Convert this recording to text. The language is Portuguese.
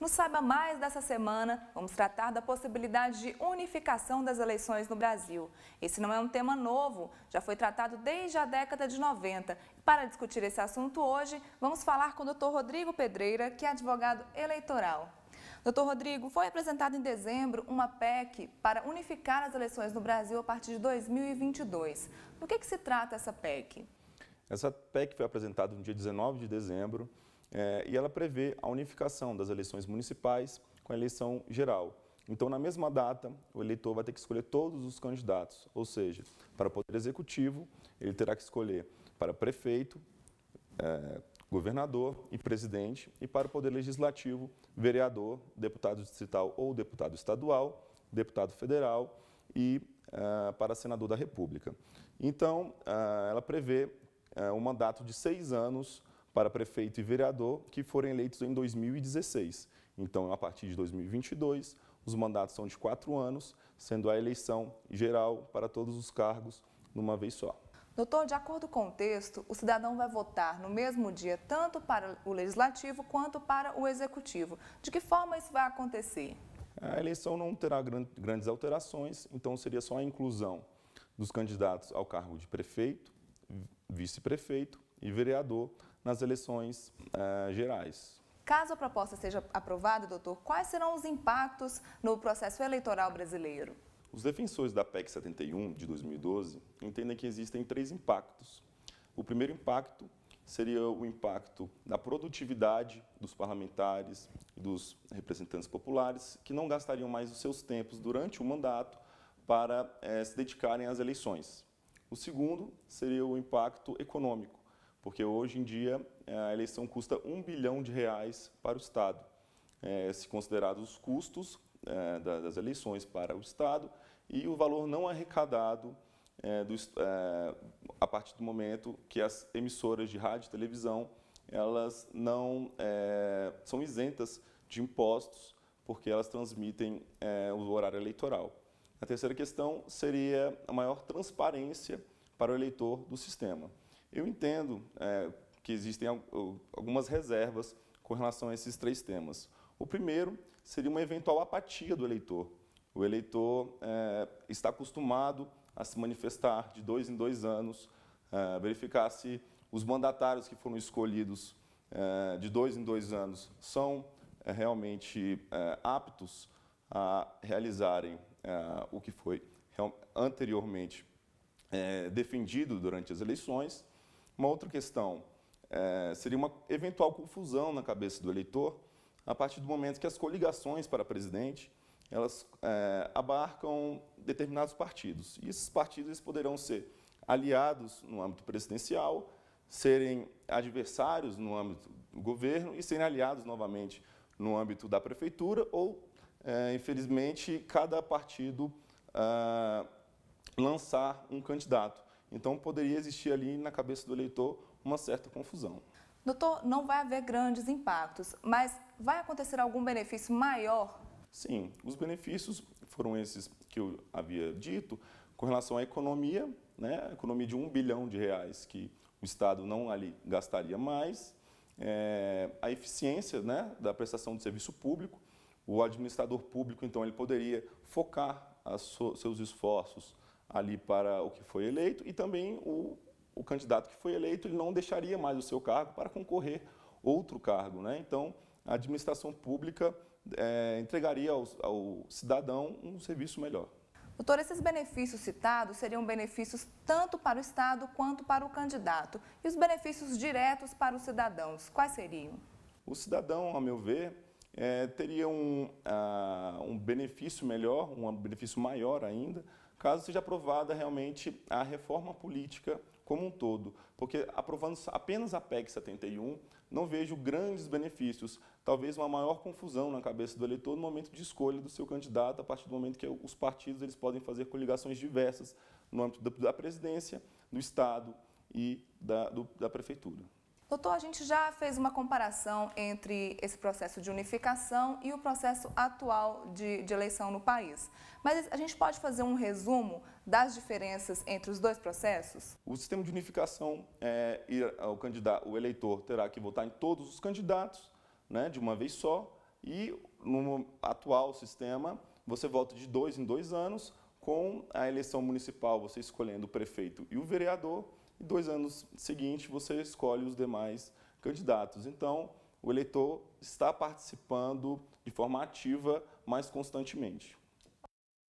No Saiba Mais dessa semana, vamos tratar da possibilidade de unificação das eleições no Brasil. Esse não é um tema novo, já foi tratado desde a década de 90. Para discutir esse assunto hoje, vamos falar com o Dr. Rodrigo Pedreira, que é advogado eleitoral. Doutor Rodrigo, foi apresentada em dezembro uma PEC para unificar as eleições no Brasil a partir de 2022. Do que, que se trata essa PEC? Essa PEC foi apresentada no dia 19 de dezembro. É, e ela prevê a unificação das eleições municipais com a eleição geral. Então, na mesma data, o eleitor vai ter que escolher todos os candidatos, ou seja, para o Poder Executivo, ele terá que escolher para prefeito, é, governador e presidente, e para o Poder Legislativo, vereador, deputado distrital ou deputado estadual, deputado federal e é, para senador da República. Então, é, ela prevê é, um mandato de seis anos para prefeito e vereador que foram eleitos em 2016. Então, a partir de 2022, os mandatos são de quatro anos, sendo a eleição geral para todos os cargos numa vez só. Doutor, de acordo com o texto, o cidadão vai votar no mesmo dia tanto para o legislativo quanto para o executivo. De que forma isso vai acontecer? A eleição não terá grandes alterações, então seria só a inclusão dos candidatos ao cargo de prefeito, vice-prefeito e vereador nas eleições eh, gerais. Caso a proposta seja aprovada, doutor, quais serão os impactos no processo eleitoral brasileiro? Os defensores da PEC 71 de 2012 entendem que existem três impactos. O primeiro impacto seria o impacto da produtividade dos parlamentares e dos representantes populares, que não gastariam mais os seus tempos durante o mandato para eh, se dedicarem às eleições. O segundo seria o impacto econômico porque hoje em dia eh, a eleição custa um bilhão de reais para o Estado. É, se considerados os custos é, das eleições para o Estado e o valor não arrecadado é, do, a partir do momento que as emissoras de rádio e televisão elas não são isentas de impostos porque elas transmitem o horário eleitoral. A terceira questão seria a maior transparência para o eleitor do sistema. Eu entendo é, que existem algumas reservas com relação a esses três temas. O primeiro seria uma eventual apatia do eleitor. O eleitor é, está acostumado a se manifestar de dois em dois anos, é, verificar se os mandatários que foram escolhidos é, de dois em dois anos são é, realmente é, aptos a realizarem é, o que foi anteriormente defendido durante as eleições uma outra questão é, seria uma eventual confusão na cabeça do eleitor a partir do momento que as coligações para presidente elas é, abarcam determinados partidos. E esses partidos poderão ser aliados no âmbito presidencial, serem adversários no âmbito do governo e serem aliados novamente no âmbito da prefeitura ou, é, infelizmente, cada partido é, lançar um candidato. Então poderia existir ali na cabeça do eleitor uma certa confusão. Doutor, não vai haver grandes impactos, mas vai acontecer algum benefício maior? Sim, os benefícios foram esses que eu havia dito com relação à economia, né? A economia de um bilhão de reais que o Estado não ali gastaria mais, é, a eficiência né, da prestação de serviço público, o administrador público então ele poderia focar so, seus esforços ali para o que foi eleito e também o, o candidato que foi eleito ele não deixaria mais o seu cargo para concorrer outro cargo. Né? Então, a administração pública é, entregaria ao, ao cidadão um serviço melhor. Doutor, esses benefícios citados seriam benefícios tanto para o Estado quanto para o candidato. E os benefícios diretos para os cidadãos, quais seriam? O cidadão, a meu ver, é, teria um, ah, um benefício melhor, um benefício maior ainda, caso seja aprovada realmente a reforma política como um todo, porque aprovando apenas a PEC 71, não vejo grandes benefícios, talvez uma maior confusão na cabeça do eleitor no momento de escolha do seu candidato, a partir do momento que os partidos eles podem fazer coligações diversas no âmbito da presidência, do Estado e da, do, da prefeitura. Doutor, a gente já fez uma comparação entre esse processo de unificação e o processo atual de, de eleição no país. Mas a gente pode fazer um resumo das diferenças entre os dois processos? O sistema de unificação, é, é o, candidato, o eleitor terá que votar em todos os candidatos, né, de uma vez só, e no atual sistema, você vota de dois em dois anos, com a eleição municipal, você escolhendo o prefeito e o vereador, e dois anos seguintes você escolhe os demais candidatos. Então, o eleitor está participando de forma ativa mais constantemente.